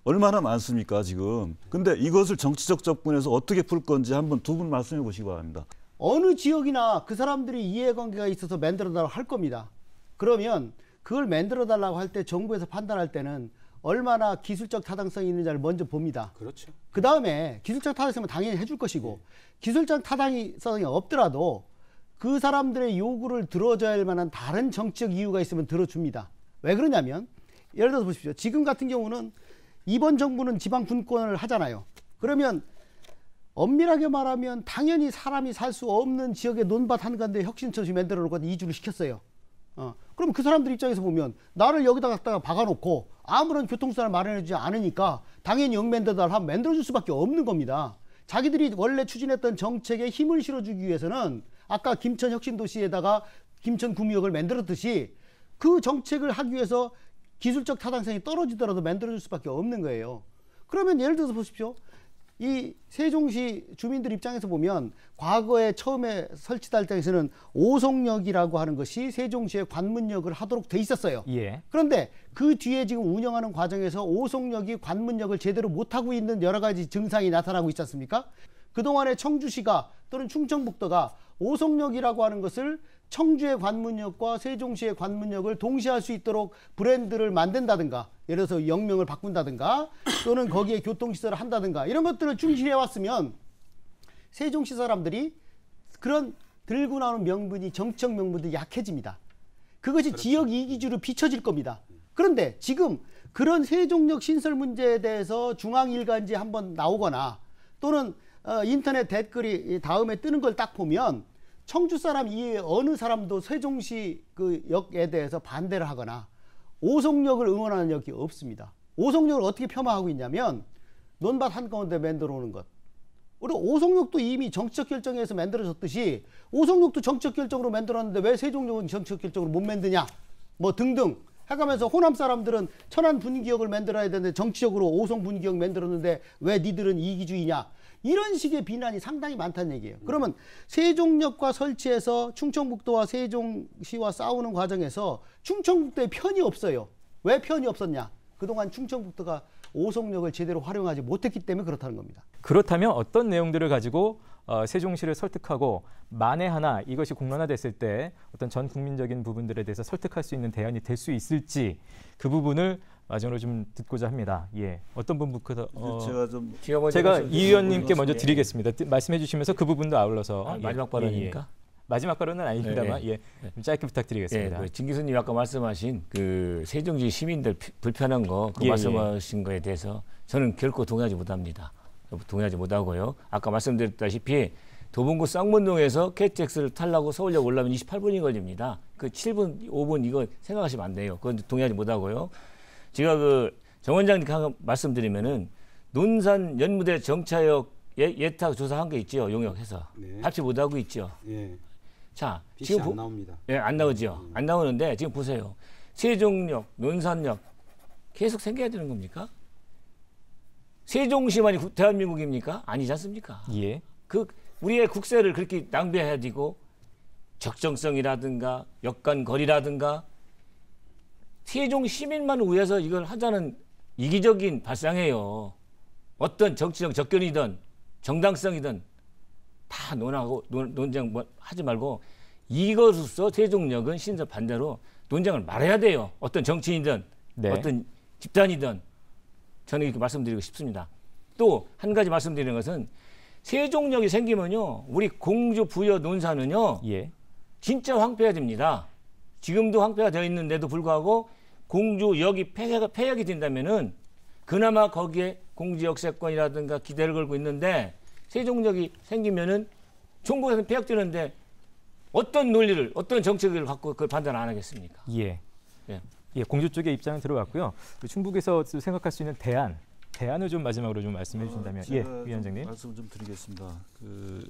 얼마나 많습니까 지금. 근데 이것을 정치적 접근에서 어떻게 풀 건지 한번 두 분 말씀해 보시기 바랍니다. 어느 지역이나 그 사람들이 이해관계가 있어서 만들어 달라고 할 겁니다. 그러면 그걸 만들어 달라고 할 때 정부에서 판단할 때는 얼마나 기술적 타당성이 있는지를 먼저 봅니다. 그렇죠. 그 다음에 기술적 타당성은 당연히 해줄 것이고 예. 기술적 타당성이 없더라도 그 사람들의 요구를 들어줘야 할 만한 다른 정치적 이유가 있으면 들어줍니다. 왜 그러냐면 예를 들어서 보십시오. 지금 같은 경우는 이번 정부는 지방 분권을 하잖아요. 그러면 엄밀하게 말하면 당연히 사람이 살 수 없는 지역의 논밭 한가운데 혁신처지 만들어 놓고 이주를 시켰어요. 어. 그럼 그 사람들 입장에서 보면 나를 여기다 갖다가 박아놓고 아무런 교통수단을 마련해주지 않으니까 당연히 영맨더달 한 만들어줄 수밖에 없는 겁니다. 자기들이 원래 추진했던 정책에 힘을 실어주기 위해서는 아까 김천 혁신도시에다가 김천 구미역을 만들었듯이 그 정책을 하기 위해서 기술적 타당성이 떨어지더라도 만들어줄 수밖에 없는 거예요. 그러면 예를 들어서 보십시오. 이 세종시 주민들 입장에서 보면 과거에 처음에 설치될 때에서는 오송역이라고 하는 것이 세종시의 관문역을 하도록 돼 있었어요. 예. 그런데 그 뒤에 지금 운영하는 과정에서 오송역이 관문역을 제대로 못하고 있는 여러 가지 증상이 나타나고 있지 않습니까? 그동안에 청주시가 또는 충청북도가 오송역이라고 하는 것을 청주의 관문역과 세종시의 관문역을 동시에 할 수 있도록 브랜드를 만든다든가 예를 들어서 역명을 바꾼다든가 또는 거기에 교통시설을 한다든가 이런 것들을 충실해 왔으면 세종시 사람들이 그런 들고 나오는 명분이 정책 명분들이 약해집니다. 그것이 그렇죠. 지역 이기주로 비춰질 겁니다. 그런데 지금 그런 세종역 신설 문제에 대해서 중앙 일간지 한번 나오거나 또는 어, 인터넷 댓글이 다음에 뜨는 걸 딱 보면 청주 사람 이 어느 사람도 세종시 그 역에 대해서 반대를 하거나 오송역을 응원하는 역이 없습니다. 오송역을 어떻게 폄하하고 있냐면 논밭 한가운데 만들어 오는 것. 우리 오송역도 이미 정치적 결정에서 만들어졌듯이 오송역도 정치적 결정으로 만들었는데 왜 세종역은 정치적 결정으로 못 만드냐 뭐 등등 해가면서 호남 사람들은 천안 분기역을 만들어야 되는데 정치적으로 오송 분기역 만들었는데 왜 니들은 이기주의냐 이런 식의 비난이 상당히 많다는 얘기예요. 그러면 세종역과 설치해서 충청북도와 세종시와 싸우는 과정에서 충청북도에 편이 없어요. 왜 편이 없었냐? 그동안 충청북도가 오송역을 제대로 활용하지 못했기 때문에 그렇다는 겁니다. 그렇다면 어떤 내용들을 가지고 어, 세종시를 설득하고 만에 하나 이것이 공론화됐을 때 어떤 전 국민적인 부분들에 대해서 설득할 수 있는 대안이 될 수 있을지 그 부분을 마지막으로 좀 듣고자 합니다. 예, 어떤 분부터 어, 제가 좀 제가 이 의원님께 먼저 예. 드리겠습니다. 말씀해 주시면서 그 부분도 아울러서 아, 예. 마지막 발언입니까 예. 예. 마지막 발언은 아닙니다만 예, 예. 짧게 부탁드리겠습니다. 그진기수님 아까 말씀하신 그 세종시 시민들 불편한 거그 말씀하신 거에 대해서 저는 결코 동의하지 못합니다. 동의하지 못하고요. 아까 말씀드렸다시피 도봉구 쌍문동에서 KTX를 타려고 서울역 올라면 28분이 걸립니다. 그 7분, 5분 이거 생각하시면 안 돼요. 그건 동의하지 못하고요. 제가 그 정 원장님께 한 말씀드리면은 논산 연무대 정차역 예, 탁 조사한 게있죠 용역해서 네. 발표 못 하고 있죠. 예. 자 지금 안 나옵니다. 예, 안 나오죠. 예. 안 나오는데 지금 보세요. 세종역, 논산역 계속 생겨야 되는 겁니까? 세종시만이 대한민국입니까? 아니지 않습니까? 예. 그 우리의 국세를 그렇게 낭비해야 되고 적정성이라든가 역관 거리라든가 세종 시민만을 위해서 이걸 하자는 이기적인 발상이에요. 어떤 정치적 접견이든 정당성이든 다 논하고 논, 논쟁 뭐 하지 말고 이것으로서 세종역은 신사 반대로 논쟁을 말해야 돼요. 어떤 정치인이든 네. 어떤 집단이든 저는 이렇게 말씀드리고 싶습니다. 또 한 가지 말씀드리는 것은 세종역이 생기면요 우리 공주 부여 논사는요 예. 진짜 황폐해집니다. 지금도 황폐가 되어 있는데도 불구하고 공주역이 폐해가 폐역이 된다면은 그나마 거기에 공주 역세권이라든가 기대를 걸고 있는데 세종역이 생기면은 종부에서 폐역되는데 어떤 논리를 어떤 정책을 갖고 그걸 판단 안 하겠습니까? 예. 예. 예 공주 쪽의 입장을 들어봤고요. 충북에서 생각할 수 있는 대안, 대안을 좀 마지막으로 좀 말씀해 주신다면, 어, 예, 위원장님. 말씀 좀 드리겠습니다. 그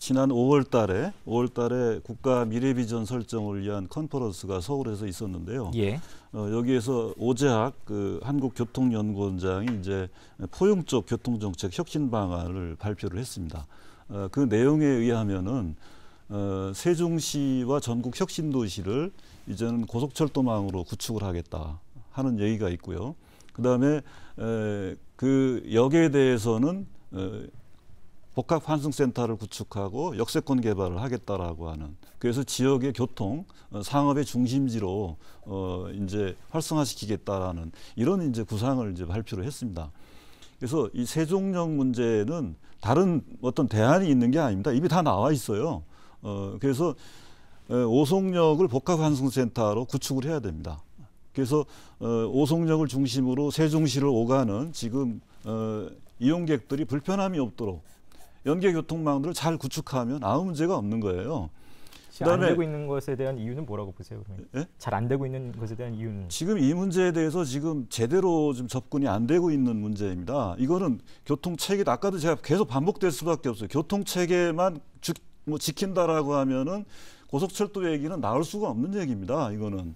지난 5월 달에 5월 달에 국가 미래 비전 설정을 위한 컨퍼런스가 서울에서 있었는데요. 예. 어, 여기에서 오재학 그 한국교통연구원장이 이제 포용적 교통정책 혁신 방안을 발표를 했습니다. 어, 그 내용에 의하면은 어, 세종시와 전국 혁신 도시를 이제는 고속철도망으로 구축을 하겠다 하는 얘기가 있고요. 그다음에 에, 그 역에 대해서는 에, 어, 복합 환승센터를 구축하고 역세권 개발을 하겠다라고 하는 그래서 지역의 교통 어, 상업의 중심지로 어 이제 활성화시키겠다라는 이런 이제 구상을 이제 발표를 했습니다. 그래서 이 세종역 문제는 다른 어떤 대안이 있는 게 아닙니다. 이미 다 나와 있어요. 어 그래서 어, 오송역을 복합 환승센터로 구축을 해야 됩니다. 그래서 어 오송역을 중심으로 세종시를 오가는 지금 어 이용객들이 불편함이 없도록 연계 교통망들을 잘 구축하면 아무 문제가 없는 거예요. 안 되고 있는 것에 대한 이유는 뭐라고 보세요? 그러면 예? 잘안 되고 있는 것에 대한 이유는 지금 이 문제에 대해서 지금 제대로 좀 접근이 안 되고 있는 문제입니다. 이거는 교통 체계 아까도 제가 계속 반복될 수밖에 없어요. 교통 체계만 뭐 지킨다라고 하면은 고속철도 얘기는 나올 수가 없는 얘기입니다. 이거는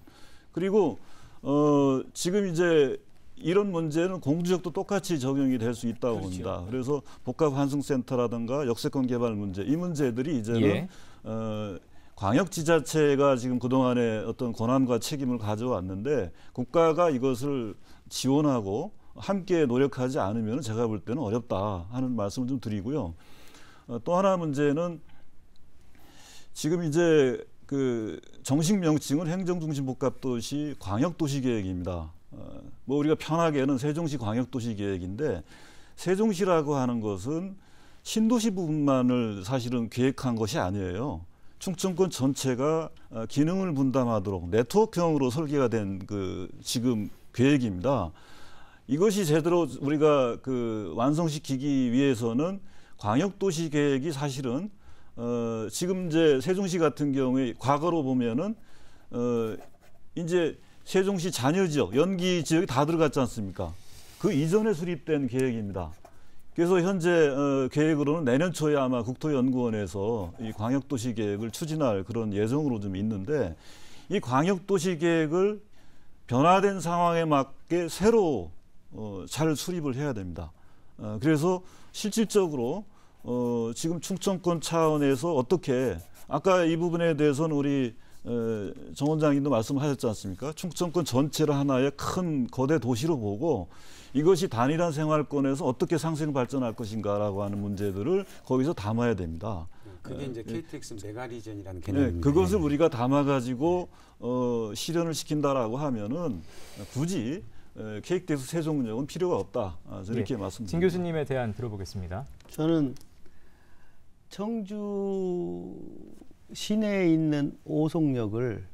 그리고 어, 지금 이제 이런 문제는 공주역도 똑같이 적용이 될 수 있다고 그렇죠. 봅니다. 그래서 복합환승센터라든가 역세권 개발 문제 이 문제들이 이제는 예. 어, 광역 지자체가 지금 그동안의 어떤 권한과 책임을 가져왔는데 국가가 이것을 지원하고 함께 노력하지 않으면 제가 볼 때는 어렵다 하는 말씀을 좀 드리고요. 어, 또 하나 문제는 지금 이제 그 정식 명칭은 행정중심복합도시 광역도시계획입니다. 어, 뭐 우리가 편하게는 세종시 광역도시 계획인데 세종시라고 하는 것은 신도시 부분만을 사실은 계획한 것이 아니에요. 충청권 전체가 어, 기능을 분담하도록 네트워크형으로 설계가 된 그 지금 계획입니다. 이것이 제대로 우리가 그 완성시키기 위해서는 광역도시 계획이 사실은 어 지금 이제 세종시 같은 경우에 과거로 보면은 어 이제 세종시 잔여 지역, 연기 지역이 다 들어갔지 않습니까? 그 이전에 수립된 계획입니다. 그래서 현재 어, 계획으로는 내년 초에 아마 국토연구원에서 이 광역도시 계획을 추진할 그런 예정으로 좀 있는데 이 광역도시 계획을 변화된 상황에 맞게 새로 어, 잘 수립을 해야 됩니다. 어, 그래서 실질적으로 어, 지금 충청권 차원에서 어떻게 아까 이 부분에 대해서는 우리 정 원장님도 말씀하셨지 않습니까? 충청권 전체를 하나의 큰 거대 도시로 보고 이것이 단일한 생활권에서 어떻게 상생 발전할 것인가라고 하는 문제들을 거기서 담아야 됩니다. 그게 이제 KTX 예. 메가리전이라는 네, 개념입니다. 네, 그것을 예. 우리가 담아가지고 예. 어, 실현을 시킨다라고 하면은 굳이 KTX 세종역은 필요가 없다. 아, 이렇게 네. 말씀드립니다. 진 교수님에 대한 들어보겠습니다. 저는 청주 시내에 있는 오송역을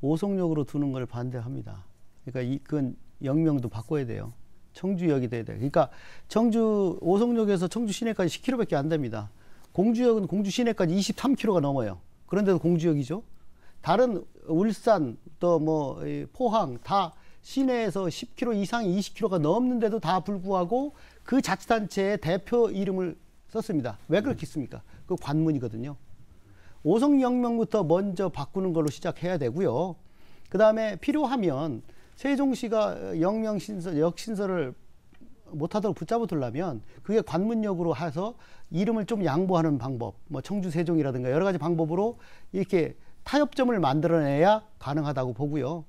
오송역으로 두는 걸 반대합니다. 그러니까 이건 역명도 바꿔야 돼요. 청주역이 돼야 돼요. 그러니까 청주 오송역에서 청주 시내까지 10km밖에 안 됩니다. 공주역은 공주 시내까지 23km가 넘어요. 그런데도 공주역이죠. 다른 울산 또 뭐 포항 다 시내에서 10km 이상 20km가 넘는데도 다 불구하고 그 자치단체의 대표 이름을 썼습니다. 왜 그렇겠습니까? 그 관문이거든요. 오성영명부터 먼저 바꾸는 걸로 시작해야 되고요. 그 다음에 필요하면 세종시가 영명신설, 역신설을 못하도록 붙잡아 두려면 그게 관문역으로 해서 이름을 좀 양보하는 방법, 뭐 청주 세종이라든가 여러 가지 방법으로 이렇게 타협점을 만들어내야 가능하다고 보고요.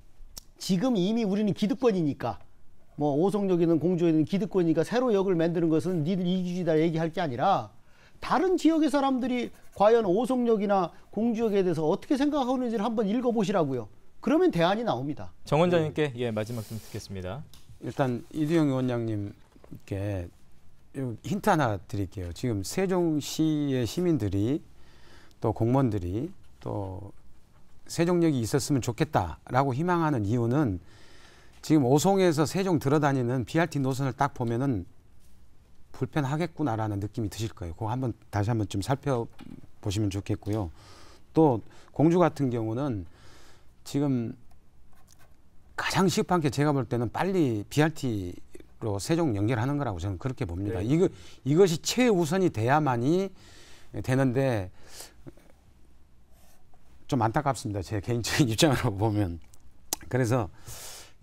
지금 이미 우리는 기득권이니까 뭐 오성역이든 공주에든 기득권이니까 새로 역을 만드는 것은 니들 이기주의다 얘기할 게 아니라 다른 지역의 사람들이 과연 오송역이나 공주역에 대해서 어떻게 생각하는지를 한번 읽어보시라고요. 그러면 대안이 나옵니다. 정 원장님께 예, 마지막 좀 듣겠습니다. 일단 이두영 위원장님께 힌트 하나 드릴게요. 지금 세종시의 시민들이 또 공무원들이 또 세종역이 있었으면 좋겠다라고 희망하는 이유는 지금 오송에서 세종 들어다니는 BRT 노선을 딱 보면은 불편하겠구나라는 느낌이 드실 거예요. 그거 한번 다시 한번 좀 살펴보시면 좋겠고요. 또 공주 같은 경우는 지금 가장 시급한 게 제가 볼 때는 빨리 BRT로 세종 연결하는 거라고 저는 그렇게 봅니다. 네. 이거 이것이 최우선이 돼야만이 되는데 좀 안타깝습니다. 제 개인적인 입장으로 보면 그래서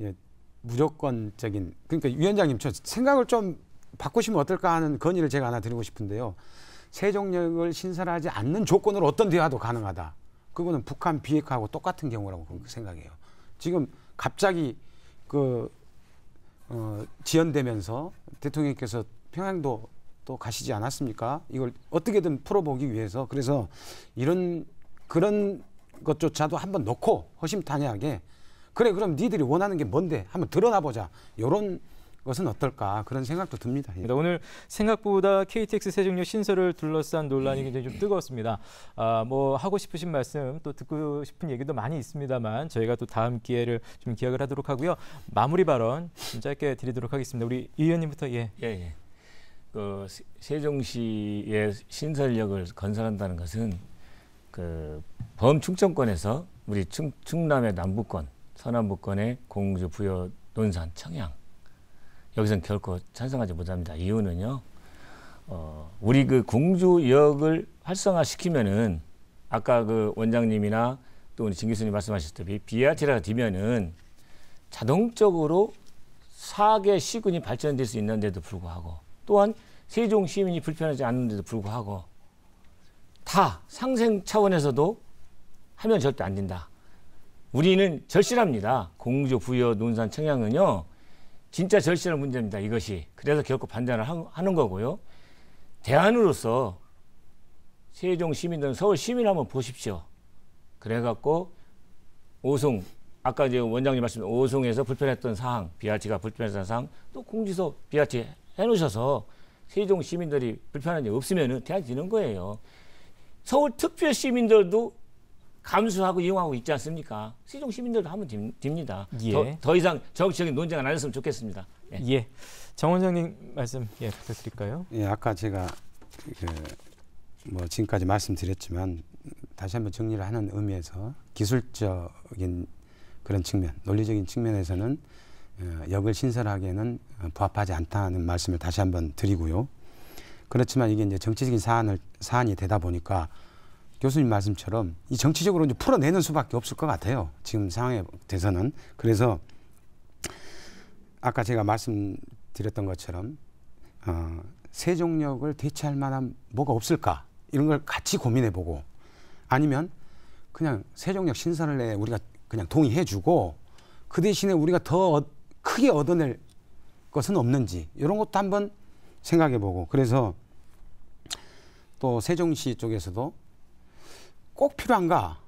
예, 무조건적인 그러니까 위원장님 저 생각을 좀 바꾸시면 어떨까 하는 건의를 제가 하나 드리고 싶은데요. 세종역을 신설하지 않는 조건으로 어떤 대화도 가능하다. 그거는 북한 비핵화하고 똑같은 경우라고 그 생각해요. 지금 갑자기 그 어, 지연되면서 대통령께서 평양도 또 가시지 않았습니까? 이걸 어떻게든 풀어보기 위해서 그래서 이런 그런 것조차도 한번 넣고 허심탄회하게 그래 그럼 니들이 원하는 게 뭔데 한번 드러나보자 이런 것은 어떨까 그런 생각도 듭니다. 예. 네, 오늘 생각보다 KTX 세종역 신설을 둘러싼 논란이 굉장히 좀 뜨거웠습니다. 아, 뭐 하고 싶으신 말씀 또 듣고 싶은 얘기도 많이 있습니다만 저희가 또 다음 기회를 좀 기약을 하도록 하고요. 마무리 발언 좀 짧게 드리도록 하겠습니다. 우리 이 의원님부터 예. 예, 예. 그 세종시의 신설역을 건설한다는 것은 그 범충청권에서 우리 충, 충남의 남부권, 서남부권의 공주 부여 논산 청양 여기서는 결코 찬성하지 못합니다. 이유는요. 어, 우리 그 공주역을 활성화시키면은 아까 그 원장님이나 또 우리 진 교수님 말씀하셨듯이 비아티라가 되면은 자동적으로 4개 시군이 발전될 수 있는데도 불구하고 또한 세종 시민이 불편하지 않은데도 불구하고 다 상생 차원에서도 하면 절대 안 된다. 우리는 절실합니다. 공주, 부여, 논산, 청양은요. 진짜 절실한 문제입니다. 이것이. 그래서 결코 판단을 하는 거고요. 대안으로서 세종 시민들 서울 시민 한번 보십시오. 그래갖고 오송 아까 이제 원장님 말씀 오송에서 불편했던 사항 비아치가 불편했던 사항 또 공지서 비아치 해놓으셔서 세종 시민들이 불편한 게 없으면 대안 지는 거예요. 서울 특별 시민들도 감수하고 이용하고 있지 않습니까? 시종 시민들도 하면 됩니다. 예. 더, 더, 이상 정치적인 논쟁 안 했으면 좋겠습니다. 예. 예. 정 원장님 말씀 예, 부탁드릴까요? 예, 아까 제가 그뭐 지금까지 말씀드렸지만 다시 한번 정리를 하는 의미에서 기술적인 그런 측면, 논리적인 측면에서는 어, 역을 신설하기에는 부합하지 않다는 말씀을 다시 한번 드리고요. 그렇지만 이게 이제 정치적인 사안을 사안이 되다 보니까 교수님 말씀처럼 이 정치적으로 이제 풀어내는 수밖에 없을 것 같아요. 지금 상황에 대해서는. 그래서 아까 제가 말씀드렸던 것처럼 어, 세종력을 대체할 만한 뭐가 없을까 이런 걸 같이 고민해보고 아니면 그냥 세종력 신설에 을 우리가 그냥 동의해주고 그 대신에 우리가 더 크게 얻어낼 것은 없는지 이런 것도 한번 생각해보고 그래서 또 세종시 쪽에서도 꼭 필요한가?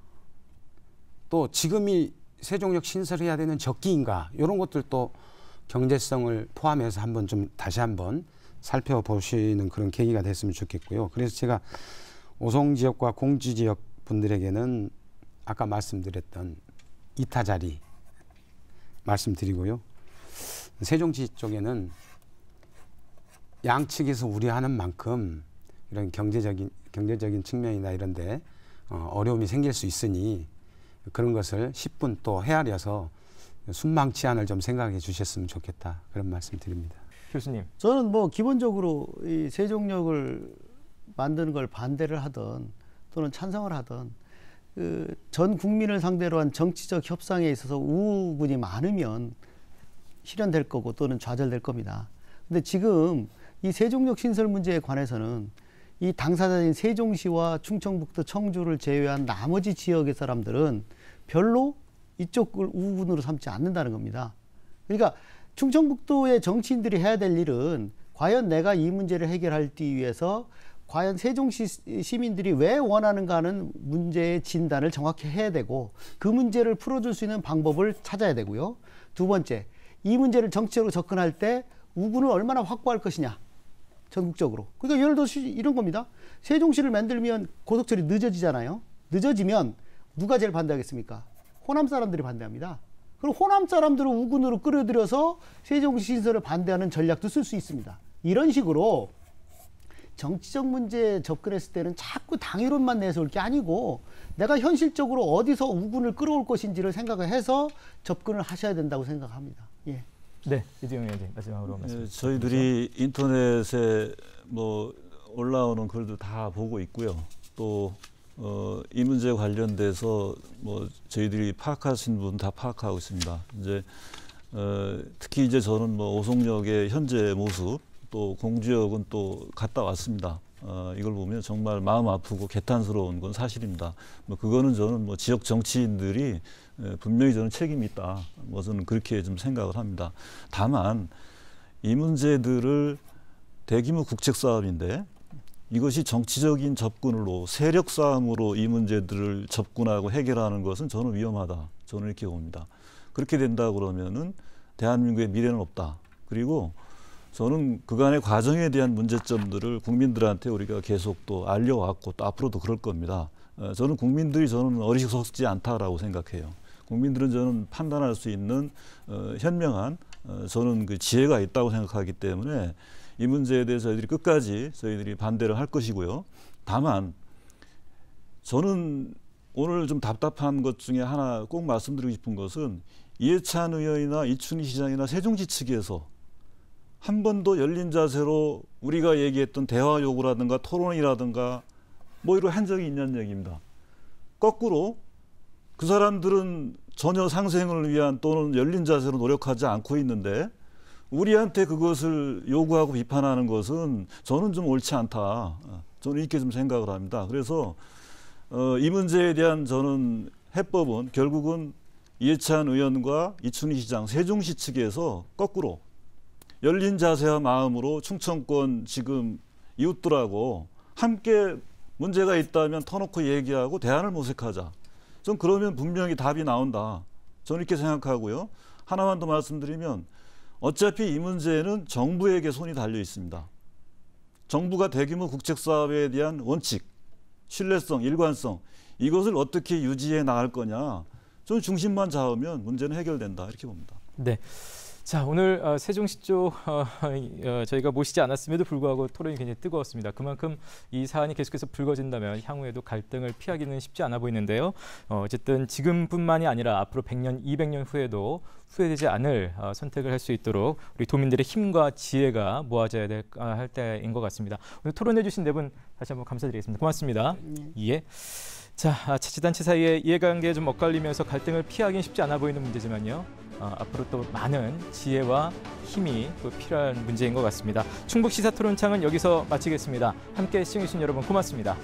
또 지금이 세종역 신설해야 되는 적기인가? 이런 것들도 경제성을 포함해서 한번 좀 다시 한번 살펴보시는 그런 계기가 됐으면 좋겠고요. 그래서 제가 오송 지역과 공지 지역 분들에게는 아까 말씀드렸던 이타 자리 말씀드리고요. 세종시 쪽에는 양측에서 우려하는 만큼 이런 경제적인 경제적인 측면이나 이런데 어, 어려움이 생길 수 있으니 그런 것을 10분 또 헤아려서 순망치 않을 좀 생각해 주셨으면 좋겠다 그런 말씀 드립니다. 교수님. 저는 뭐 기본적으로 이 세종역을 만드는 걸 반대를 하든 또는 찬성을 하든 그전 국민을 상대로 한 정치적 협상에 있어서 우분이 많으면 실현될 거고 또는 좌절될 겁니다. 근데 지금 이 세종역 신설 문제에 관해서는 이 당사자인 세종시와 충청북도 청주를 제외한 나머지 지역의 사람들은 별로 이쪽을 우군으로 삼지 않는다는 겁니다. 그러니까 충청북도의 정치인들이 해야 될 일은 과연 내가 이 문제를 해결하기 위해서 과연 세종시 시민들이 왜 원하는가 하는 문제의 진단을 정확히 해야 되고 그 문제를 풀어줄 수 있는 방법을 찾아야 되고요. 두 번째, 이 문제를 정치적으로 접근할 때 우군을 얼마나 확보할 것이냐 전국적으로. 그러니까 예를 들어서 이런 겁니다. 세종시를 만들면 고속철이 늦어지잖아요. 늦어지면 누가 제일 반대하겠습니까? 호남 사람들이 반대합니다. 그럼 호남 사람들을 우군으로 끌어들여서 세종시 신설을 반대하는 전략도 쓸 수 있습니다. 이런 식으로 정치적 문제에 접근했을 때는 자꾸 당이론만 내세울 게 아니고 내가 현실적으로 어디서 우군을 끌어올 것인지를 생각을 해서 접근을 하셔야 된다고 생각합니다. 예. 네, 이재용 위원장 마지막으로 네, 말씀. 저희들이 인터넷에 뭐 올라오는 글도 다 보고 있고요. 또 어, 문제 관련돼서 뭐 저희들이 파악하신 분 다 파악하고 있습니다. 이제 어, 특히 이제 저는 뭐 오송역의 현재 모습 또 공주역은 또 갔다 왔습니다. 어, 이걸 보면 정말 마음 아프고 개탄스러운 건 사실입니다. 뭐 그거는 저는 뭐 지역 정치인들이 분명히 저는 책임이 있다. 뭐 저는 그렇게 좀 생각을 합니다. 다만 이 문제들을 대규모 국책 싸움인데 이것이 정치적인 접근으로 세력 싸움으로 이 문제들을 접근하고 해결하는 것은 저는 위험하다. 저는 이렇게 봅니다. 그렇게 된다 그러면은 대한민국의 미래는 없다. 그리고 저는 그간의 과정에 대한 문제점들을 국민들한테 우리가 계속 또 알려왔고 또 앞으로도 그럴 겁니다. 어, 저는 국민들이 저는 어리석지 않다라고 생각해요. 국민들은 저는 판단할 수 있는 어, 현명한 어, 저는 그 지혜가 있다고 생각하기 때문에 이 문제에 대해서 저희들이 끝까지 저희들이 반대를 할 것이고요. 다만 저는 오늘 좀 답답한 것 중에 하나 꼭 말씀드리고 싶은 것은 이해찬 의원이나 이춘희 시장이나 세종시 측에서 한 번도 열린 자세로 우리가 얘기했던 대화 요구라든가 토론이라든가 뭐 이런 한 적이 있냐는 얘기입니다. 거꾸로 그 사람들은 전혀 상생을 위한 또는 열린 자세로 노력하지 않고 있는데 우리한테 그것을 요구하고 비판하는 것은 저는 좀 옳지 않다. 저는 이렇게 좀 생각을 합니다. 그래서 어, 이 문제에 대한 저는 해법은 결국은 이해찬 의원과 이춘희 시장 세종시 측에서 거꾸로 열린 자세와 마음으로 충청권 지금 이웃들하고 함께 문제가 있다면 터놓고 얘기하고 대안을 모색하자. 좀 그러면 분명히 답이 나온다. 저는 이렇게 생각하고요. 하나만 더 말씀드리면 어차피 이 문제는 정부에게 손이 달려 있습니다. 정부가 대규모 국책사업에 대한 원칙, 신뢰성, 일관성 이것을 어떻게 유지해 나갈 거냐. 좀 중심만 잡으면 문제는 해결된다 이렇게 봅니다. 네. 자 오늘 어, 세종시 쪽 어, 어, 저희가 모시지 않았음에도 불구하고 토론이 굉장히 뜨거웠습니다. 그만큼 이 사안이 계속해서 불거진다면 향후에도 갈등을 피하기는 쉽지 않아 보이는데요. 어쨌든 지금뿐만이 아니라 앞으로 100년, 200년 후에도 후회되지 않을 선택을 할 수 있도록 우리 도민들의 힘과 지혜가 모아져야 될, 아, 할 때인 것 같습니다. 오늘 토론해주신 네 분 다시 한번 감사드리겠습니다. 고맙습니다. 네. 예. 자, 아, 자치단체 사이의 이해관계 에좀 엇갈리면서 갈등을 피하기는 쉽지 않아 보이는 문제지만요. 아, 앞으로 또 많은 지혜와 힘이 또 필요한 문제인 것 같습니다. 충북 시사 토론창은 여기서 마치겠습니다. 함께 시청해주신 여러분 고맙습니다.